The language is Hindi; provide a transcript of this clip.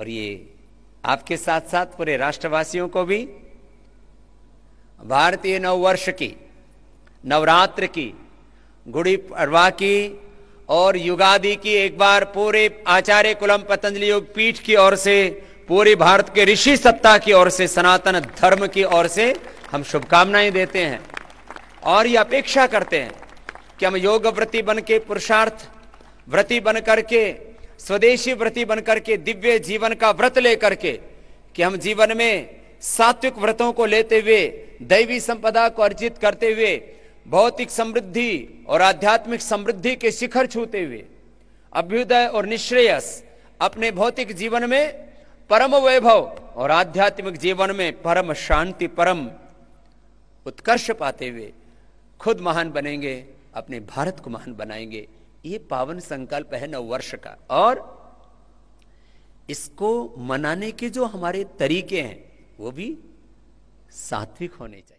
और ये आपके साथ साथ पूरे राष्ट्रवासियों को भी भारतीय नववर्ष की नवरात्र की गुड़ी पड़वा की और युगादि की एक बार पूरे आचार्य कुलम पतंजलि योग पीठ की ओर से पूरे भारत के ऋषि सप्ताह की ओर से सनातन धर्म की ओर से हम शुभकामनाएं देते हैं और ये अपेक्षा करते हैं कि हम योग व्रति बन के पुरुषार्थ व्रति बन करके स्वदेशी व्रती बनकर के दिव्य जीवन का व्रत लेकर के कि हम जीवन में सात्विक व्रतों को लेते हुए दैवी संपदा को अर्जित करते हुए भौतिक समृद्धि और आध्यात्मिक समृद्धि के शिखर छूते हुए अभ्युदय और निश्रेयस अपने भौतिक जीवन में परम वैभव और आध्यात्मिक जीवन में परम शांति परम उत्कर्ष पाते हुए खुद महान बनेंगे अपने भारत को महान बनाएंगे ये पावन संकल्प है नववर्ष का और इसको मनाने के जो हमारे तरीके हैं वो भी सात्विक होने चाहिए